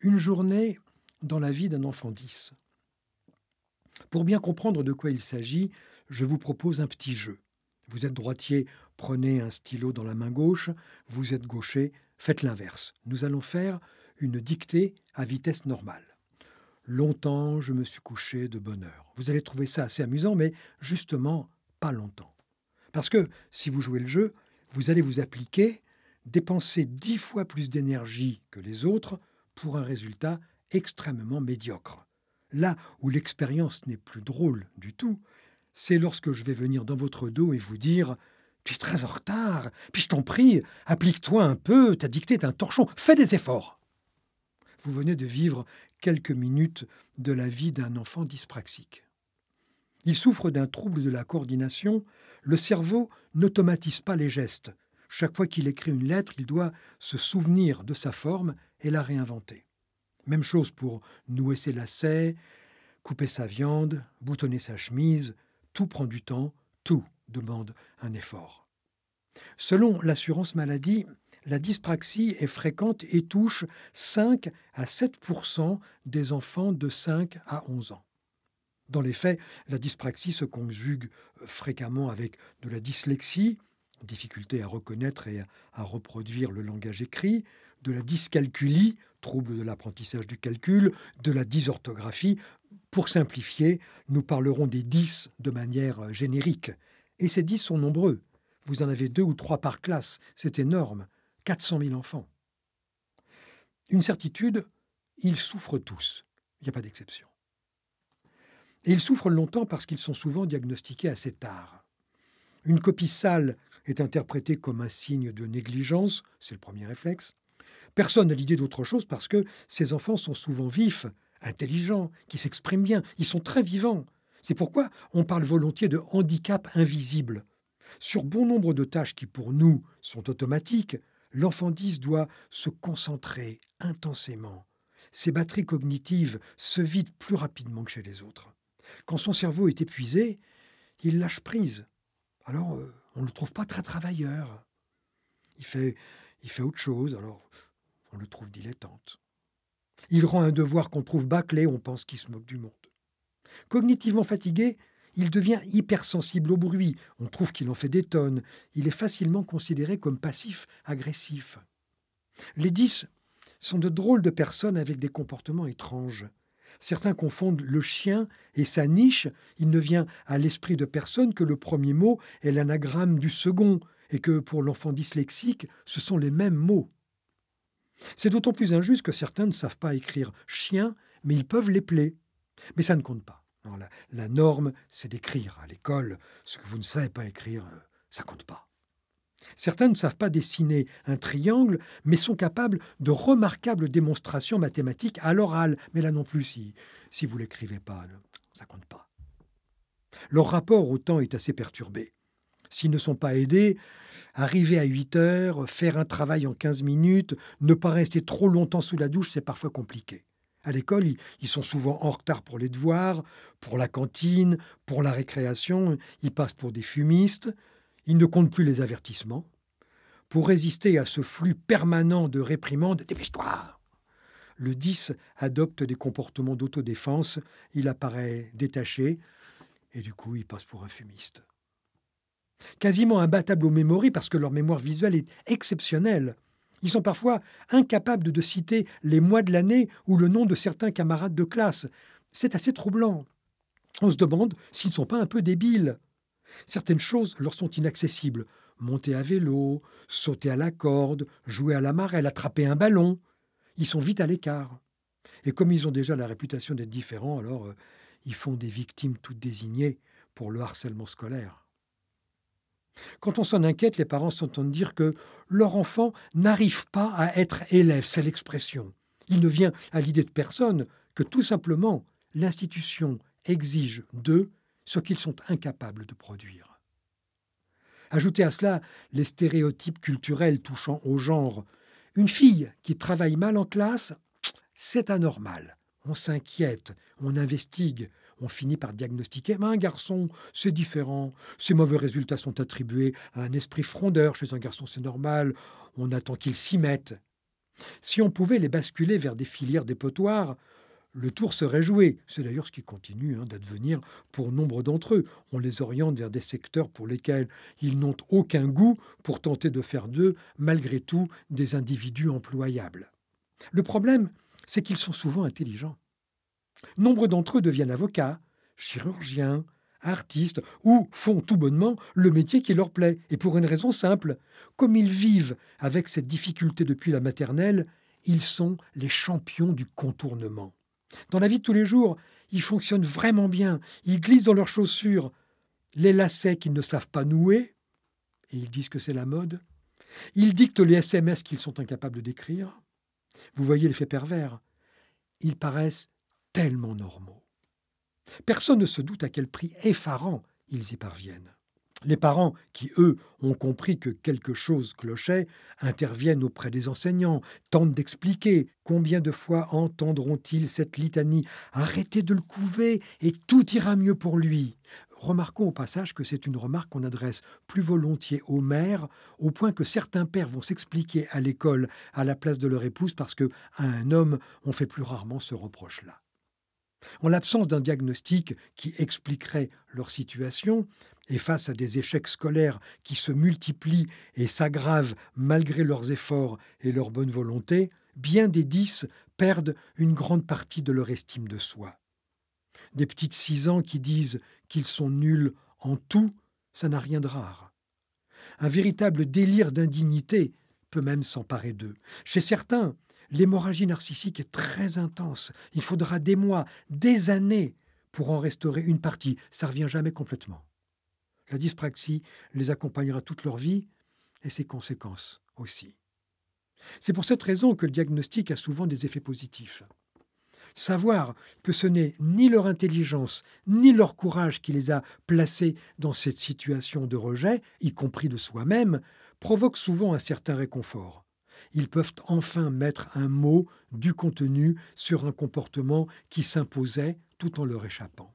une journée dans la vie d'un enfant 10. Pour bien comprendre de quoi il s'agit, je vous propose un petit jeu. Vous êtes droitier, prenez un stylo dans la main gauche, vous êtes gaucher, faites l'inverse. Nous allons faire une dictée à vitesse normale. Longtemps, je me suis couché de bonne heure. Vous allez trouver ça assez amusant, mais justement, pas longtemps. Parce que si vous jouez le jeu, vous allez vous appliquer, dépenser dix fois plus d'énergie que les autres pour un résultat extrêmement médiocre. Là où l'expérience n'est plus drôle du tout, c'est lorsque je vais venir dans votre dos et vous dire Tu es très en retard, puis je t'en prie, applique-toi un peu, ta dictée est un torchon, fais des efforts. Vous venez de vivre quelques minutes de la vie d'un enfant dyspraxique. Il souffre d'un trouble de la coordination, le cerveau n'automatise pas les gestes. Chaque fois qu'il écrit une lettre, il doit se souvenir de sa forme et la réinventer. Même chose pour nouer ses lacets, couper sa viande, boutonner sa chemise, tout prend du temps, tout demande un effort. Selon l'assurance maladie, la dyspraxie est fréquente et touche 5 à 7 des enfants de 5 à 11 ans. Dans les faits, la dyspraxie se conjugue fréquemment avec de la dyslexie, difficulté à reconnaître et à reproduire le langage écrit, de la dyscalculie, trouble de l'apprentissage du calcul, de la dysorthographie. Pour simplifier, nous parlerons des 10 de manière euh, générique. Et ces 10 sont nombreux. Vous en avez deux ou trois par classe. C'est énorme. 400 000 enfants. Une certitude, ils souffrent tous. Il n'y a pas d'exception. Et ils souffrent longtemps parce qu'ils sont souvent diagnostiqués assez tard. Une copie sale est interprétée comme un signe de négligence, c'est le premier réflexe. Personne n'a l'idée d'autre chose parce que ces enfants sont souvent vifs, intelligents, qui s'expriment bien, ils sont très vivants. C'est pourquoi on parle volontiers de handicap invisible. Sur bon nombre de tâches qui pour nous sont automatiques, l'enfant 10 doit se concentrer intensément. Ses batteries cognitives se vident plus rapidement que chez les autres. Quand son cerveau est épuisé, il lâche prise. Alors, euh, on ne le trouve pas très travailleur. Il fait, il fait autre chose. Alors, on le trouve dilettante. Il rend un devoir qu'on trouve bâclé, on pense qu'il se moque du monde. Cognitivement fatigué, il devient hypersensible au bruit, on trouve qu'il en fait des tonnes, il est facilement considéré comme passif, agressif. Les dix sont de drôles de personnes avec des comportements étranges. Certains confondent le chien et sa niche, il ne vient à l'esprit de personne que le premier mot est l'anagramme du second, et que pour l'enfant dyslexique, ce sont les mêmes mots. C'est d'autant plus injuste que certains ne savent pas écrire chien, mais ils peuvent les l'épeler. Mais ça ne compte pas. la, norme, c'est d'écrire à l'école. Ce que vous ne savez pas écrire, euh, ça compte pas. Certains ne savent pas dessiner un triangle, mais sont capables de remarquables démonstrations mathématiques à l'oral. Mais là non plus, si, si vous l'écrivez pas, ça compte pas. Leur rapport au temps est assez perturbé s'ils ne sont pas aidés, arriver à 8 heures, faire un travail en 15 minutes, ne pas rester trop longtemps sous la douche, c'est parfois compliqué. À l'école, ils sont souvent en retard pour les devoirs, pour la cantine, pour la récréation, ils passent pour des fumistes, ils ne comptent plus les avertissements. Pour résister à ce flux permanent de réprimandes, dépêche-toi Le 10 adopte des comportements d'autodéfense, il apparaît détaché, et du coup, il passe pour un fumiste quasiment imbattables aux mémories parce que leur mémoire visuelle est exceptionnelle. Ils sont parfois incapables de citer les mois de l'année ou le nom de certains camarades de classe. C'est assez troublant. On se demande s'ils ne sont pas un peu débiles. Certaines choses leur sont inaccessibles. Monter à vélo, sauter à la corde, jouer à la marelle, attraper un ballon. Ils sont vite à l'écart. Et comme ils ont déjà la réputation d'être différents, alors euh, ils font des victimes toutes désignées pour le harcèlement scolaire. Quand on s'en inquiète, les parents s'entendent dire que leur enfant n'arrive pas à être élève, c'est l'expression. Il ne vient à l'idée de personne que tout simplement l'institution exige d'eux ce qu'ils sont incapables de produire. Ajoutez à cela les stéréotypes culturels touchant au genre. Une fille qui travaille mal en classe, c'est anormal. On s'inquiète, on investigue, on finit par diagnostiquer mais un garçon, c'est différent. Ces mauvais résultats sont attribués à un esprit frondeur chez un garçon, c'est normal. On attend qu'il s'y mette. Si on pouvait les basculer vers des filières des potoirs, le tour serait joué. C'est d'ailleurs ce qui continue hein, d'advenir pour nombre d'entre eux. On les oriente vers des secteurs pour lesquels ils n'ont aucun goût pour tenter de faire d'eux, malgré tout, des individus employables. Le problème, c'est qu'ils sont souvent intelligents. Nombre d'entre eux deviennent avocats, chirurgiens, artistes ou font tout bonnement le métier qui leur plaît, et pour une raison simple. Comme ils vivent avec cette difficulté depuis la maternelle, ils sont les champions du contournement. Dans la vie de tous les jours, ils fonctionnent vraiment bien, ils glissent dans leurs chaussures, les lacets qu'ils ne savent pas nouer, et ils disent que c'est la mode, ils dictent les SMS qu'ils sont incapables d'écrire. Vous voyez l'effet pervers. Ils paraissent tellement normaux. Personne ne se doute à quel prix effarant ils y parviennent. Les parents, qui eux ont compris que quelque chose clochait, interviennent auprès des enseignants, tentent d'expliquer. Combien de fois entendront-ils cette litanie Arrêtez de le couver et tout ira mieux pour lui. Remarquons au passage que c'est une remarque qu'on adresse plus volontiers aux mères, au point que certains pères vont s'expliquer à l'école à la place de leur épouse parce que, à un homme, on fait plus rarement ce reproche-là. En l'absence d'un diagnostic qui expliquerait leur situation, et face à des échecs scolaires qui se multiplient et s'aggravent malgré leurs efforts et leur bonne volonté, bien des dix perdent une grande partie de leur estime de soi. Des petites six ans qui disent qu'ils sont nuls en tout, ça n'a rien de rare. Un véritable délire d'indignité peut même s'emparer d'eux. Chez certains, L'hémorragie narcissique est très intense. Il faudra des mois, des années pour en restaurer une partie. Ça ne revient jamais complètement. La dyspraxie les accompagnera toute leur vie et ses conséquences aussi. C'est pour cette raison que le diagnostic a souvent des effets positifs. Savoir que ce n'est ni leur intelligence ni leur courage qui les a placés dans cette situation de rejet, y compris de soi-même, provoque souvent un certain réconfort ils peuvent enfin mettre un mot, du contenu, sur un comportement qui s'imposait tout en leur échappant.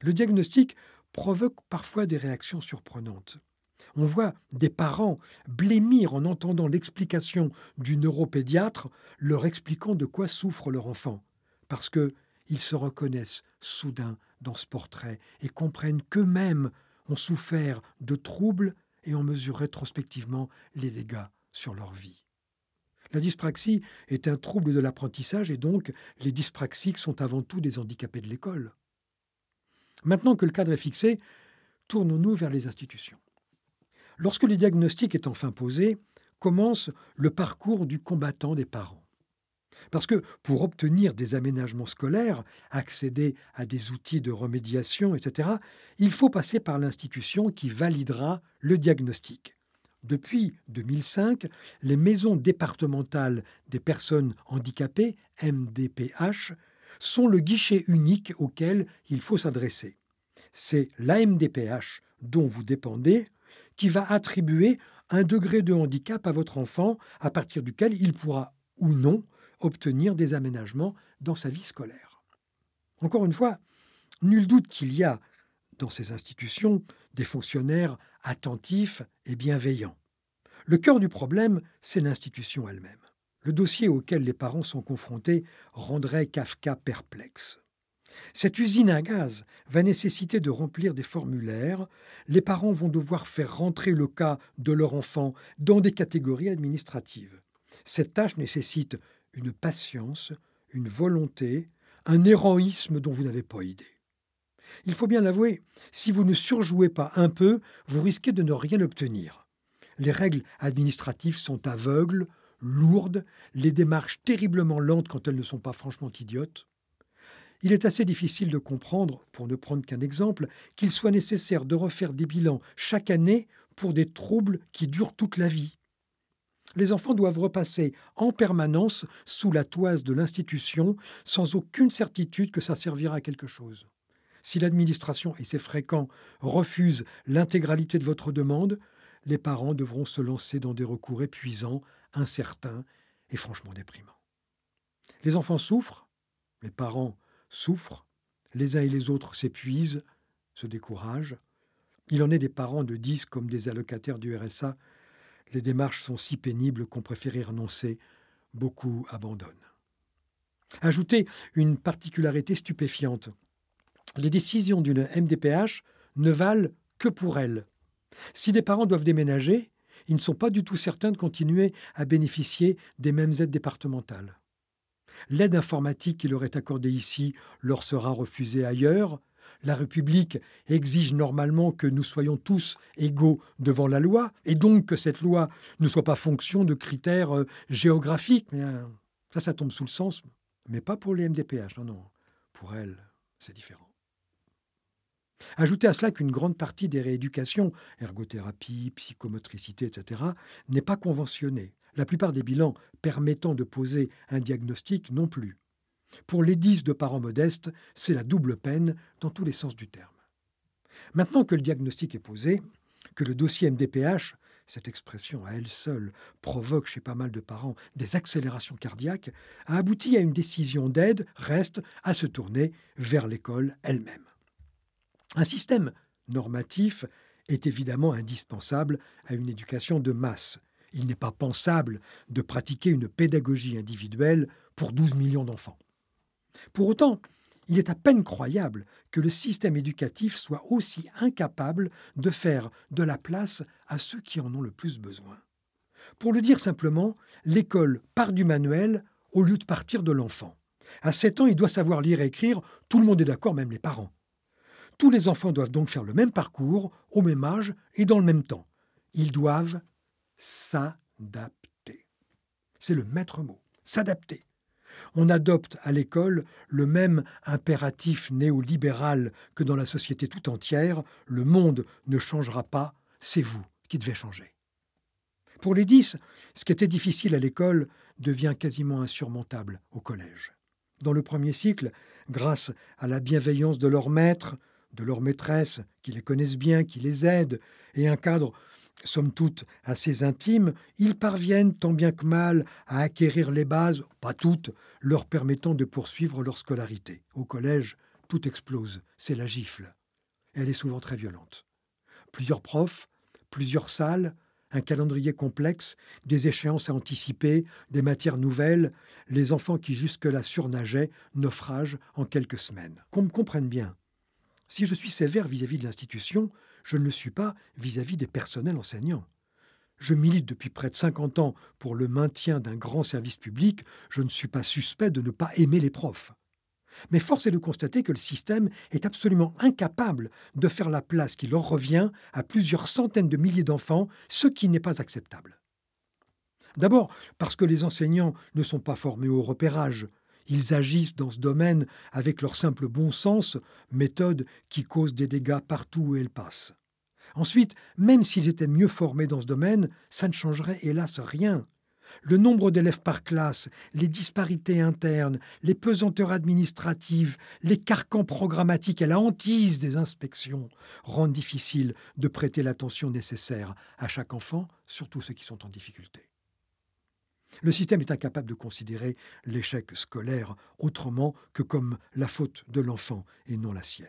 Le diagnostic provoque parfois des réactions surprenantes. On voit des parents blêmir en entendant l'explication du neuropédiatre leur expliquant de quoi souffre leur enfant, parce qu'ils se reconnaissent soudain dans ce portrait et comprennent qu'eux-mêmes ont souffert de troubles et ont mesuré rétrospectivement les dégâts sur leur vie. La dyspraxie est un trouble de l'apprentissage et donc les dyspraxiques sont avant tout des handicapés de l'école. Maintenant que le cadre est fixé, tournons-nous vers les institutions. Lorsque le diagnostic est enfin posé, commence le parcours du combattant des parents. Parce que pour obtenir des aménagements scolaires, accéder à des outils de remédiation, etc., il faut passer par l'institution qui validera le diagnostic. Depuis 2005, les maisons départementales des personnes handicapées, MDPH, sont le guichet unique auquel il faut s'adresser. C'est la MDPH dont vous dépendez qui va attribuer un degré de handicap à votre enfant à partir duquel il pourra ou non obtenir des aménagements dans sa vie scolaire. Encore une fois, nul doute qu'il y a dans ces institutions des fonctionnaires attentifs et bienveillants. Le cœur du problème, c'est l'institution elle-même. Le dossier auquel les parents sont confrontés rendrait Kafka perplexe. Cette usine à gaz va nécessiter de remplir des formulaires. Les parents vont devoir faire rentrer le cas de leur enfant dans des catégories administratives. Cette tâche nécessite une patience, une volonté, un héroïsme dont vous n'avez pas idée. Il faut bien l'avouer, si vous ne surjouez pas un peu, vous risquez de ne rien obtenir. Les règles administratives sont aveugles, lourdes, les démarches terriblement lentes quand elles ne sont pas franchement idiotes. Il est assez difficile de comprendre, pour ne prendre qu'un exemple, qu'il soit nécessaire de refaire des bilans chaque année pour des troubles qui durent toute la vie. Les enfants doivent repasser en permanence sous la toise de l'institution sans aucune certitude que ça servira à quelque chose. Si l'administration, et ses fréquents refusent l'intégralité de votre demande, les parents devront se lancer dans des recours épuisants, incertains et franchement déprimants. Les enfants souffrent, les parents souffrent, les uns et les autres s'épuisent, se découragent. Il en est des parents de 10 comme des allocataires du RSA. Les démarches sont si pénibles qu'on préfère renoncer. Beaucoup abandonnent. Ajoutez une particularité stupéfiante. Les décisions d'une MDPH ne valent que pour elle. Si des parents doivent déménager, ils ne sont pas du tout certains de continuer à bénéficier des mêmes aides départementales. L'aide informatique qui leur est accordée ici leur sera refusée ailleurs. La République exige normalement que nous soyons tous égaux devant la loi, et donc que cette loi ne soit pas fonction de critères euh, géographiques. Euh, ça, ça tombe sous le sens, mais pas pour les MDPH, non, non. Pour elles, c'est différent. Ajoutez à cela qu'une grande partie des rééducations, ergothérapie, psychomotricité, etc., n'est pas conventionnée. La plupart des bilans permettant de poser un diagnostic non plus. Pour les dix de parents modestes, c'est la double peine dans tous les sens du terme. Maintenant que le diagnostic est posé, que le dossier MDPH, cette expression à elle seule provoque chez pas mal de parents des accélérations cardiaques, a abouti à une décision d'aide, reste à se tourner vers l'école elle-même. Un système normatif est évidemment indispensable à une éducation de masse. Il n'est pas pensable de pratiquer une pédagogie individuelle pour 12 millions d'enfants. Pour autant, il est à peine croyable que le système éducatif soit aussi incapable de faire de la place à ceux qui en ont le plus besoin. Pour le dire simplement, l'école part du manuel au lieu de partir de l'enfant. À 7 ans, il doit savoir lire et écrire, tout le monde est d'accord, même les parents. Tous les enfants doivent donc faire le même parcours, au même âge et dans le même temps. Ils doivent s'adapter. C'est le maître mot, s'adapter. On adopte à l'école le même impératif néolibéral que dans la société tout entière, le monde ne changera pas, c'est vous qui devez changer. Pour les dix, ce qui était difficile à l'école devient quasiment insurmontable au collège. Dans le premier cycle, grâce à la bienveillance de leur maître, de leurs maîtresses, qui les connaissent bien, qui les aident, et un cadre somme toute assez intime, ils parviennent tant bien que mal à acquérir les bases, pas toutes, leur permettant de poursuivre leur scolarité. Au collège, tout explose, c'est la gifle. Elle est souvent très violente. Plusieurs profs, plusieurs salles, un calendrier complexe, des échéances à anticiper, des matières nouvelles, les enfants qui jusque-là surnageaient naufragent en quelques semaines. Qu'on me comprenne bien, si je suis sévère vis-à-vis de l'institution, je ne le suis pas vis-à-vis -vis des personnels enseignants. Je milite depuis près de 50 ans pour le maintien d'un grand service public, je ne suis pas suspect de ne pas aimer les profs. Mais force est de constater que le système est absolument incapable de faire la place qui leur revient à plusieurs centaines de milliers d'enfants, ce qui n'est pas acceptable. D'abord parce que les enseignants ne sont pas formés au repérage, ils agissent dans ce domaine avec leur simple bon sens, méthode qui cause des dégâts partout où elle passe. Ensuite, même s'ils étaient mieux formés dans ce domaine, ça ne changerait hélas rien. Le nombre d'élèves par classe, les disparités internes, les pesanteurs administratives, les carcans programmatiques et la hantise des inspections rendent difficile de prêter l'attention nécessaire à chaque enfant, surtout ceux qui sont en difficulté. Le système est incapable de considérer l'échec scolaire autrement que comme la faute de l'enfant et non la sienne.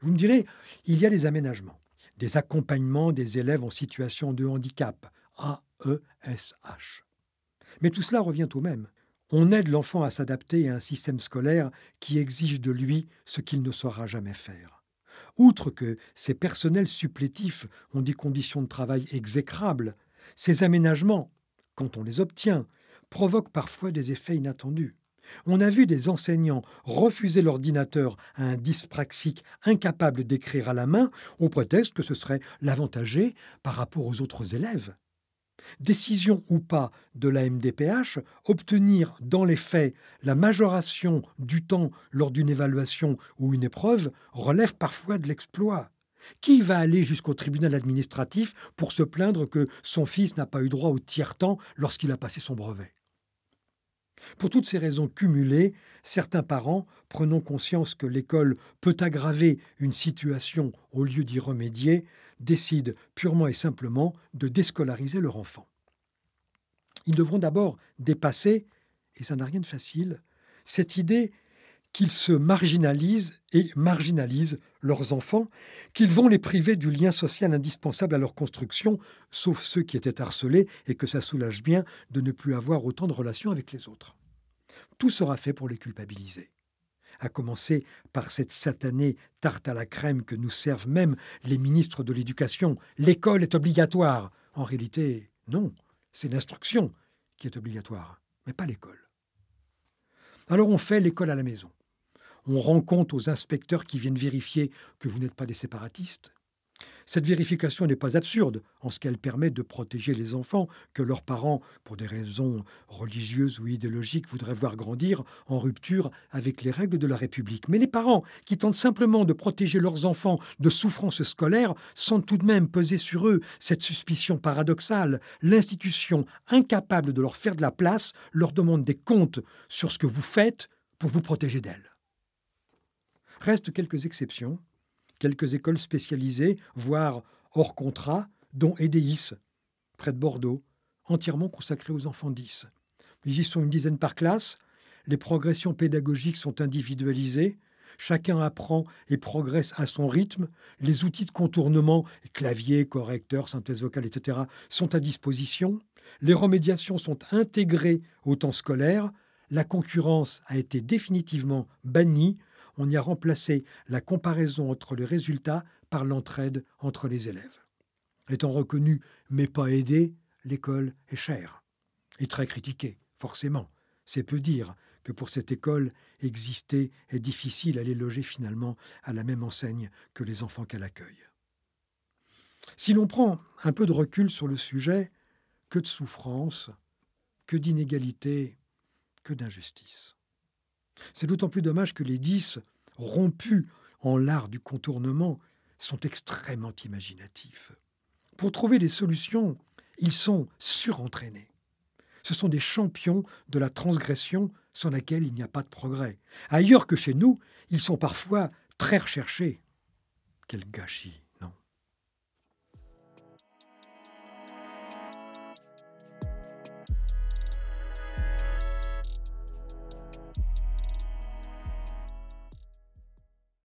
Vous me direz, il y a des aménagements, des accompagnements des élèves en situation de handicap, AESH. Mais tout cela revient au même. On aide l'enfant à s'adapter à un système scolaire qui exige de lui ce qu'il ne saura jamais faire. Outre que ces personnels supplétifs ont des conditions de travail exécrables, ces aménagements quand on les obtient, provoquent parfois des effets inattendus. On a vu des enseignants refuser l'ordinateur à un dyspraxique incapable d'écrire à la main au prétexte que ce serait l'avantagé par rapport aux autres élèves. Décision ou pas de la MDPH, obtenir dans les faits la majoration du temps lors d'une évaluation ou une épreuve relève parfois de l'exploit. Qui va aller jusqu'au tribunal administratif pour se plaindre que son fils n'a pas eu droit au tiers-temps lorsqu'il a passé son brevet Pour toutes ces raisons cumulées, certains parents, prenant conscience que l'école peut aggraver une situation au lieu d'y remédier, décident purement et simplement de déscolariser leur enfant. Ils devront d'abord dépasser, et ça n'a rien de facile, cette idée qu'ils se marginalisent et marginalisent leurs enfants, qu'ils vont les priver du lien social indispensable à leur construction, sauf ceux qui étaient harcelés, et que ça soulage bien de ne plus avoir autant de relations avec les autres. Tout sera fait pour les culpabiliser. À commencer par cette satanée tarte à la crème que nous servent même les ministres de l'Éducation. L'école est obligatoire. En réalité, non, c'est l'instruction qui est obligatoire, mais pas l'école. Alors on fait l'école à la maison on rend compte aux inspecteurs qui viennent vérifier que vous n'êtes pas des séparatistes. Cette vérification n'est pas absurde en ce qu'elle permet de protéger les enfants que leurs parents, pour des raisons religieuses ou idéologiques, voudraient voir grandir en rupture avec les règles de la République. Mais les parents qui tentent simplement de protéger leurs enfants de souffrances scolaires sentent tout de même peser sur eux cette suspicion paradoxale. L'institution, incapable de leur faire de la place, leur demande des comptes sur ce que vous faites pour vous protéger d'elle. Restent quelques exceptions, quelques écoles spécialisées, voire hors contrat, dont EDIS, près de Bordeaux, entièrement consacrées aux enfants 10. Ils y sont une dizaine par classe, les progressions pédagogiques sont individualisées, chacun apprend et progresse à son rythme, les outils de contournement, clavier, correcteur, synthèse vocale, etc., sont à disposition, les remédiations sont intégrées au temps scolaire, la concurrence a été définitivement bannie, on y a remplacé la comparaison entre les résultats par l'entraide entre les élèves. Étant reconnue mais pas aidée, l'école est chère et très critiquée, forcément. C'est peu dire que pour cette école, exister est difficile à les loger finalement à la même enseigne que les enfants qu'elle accueille. Si l'on prend un peu de recul sur le sujet, que de souffrance, que d'inégalité, que d'injustice. C'est d'autant plus dommage que les dix rompus en l'art du contournement sont extrêmement imaginatifs. Pour trouver des solutions, ils sont surentraînés. Ce sont des champions de la transgression sans laquelle il n'y a pas de progrès. Ailleurs que chez nous, ils sont parfois très recherchés. Quel gâchis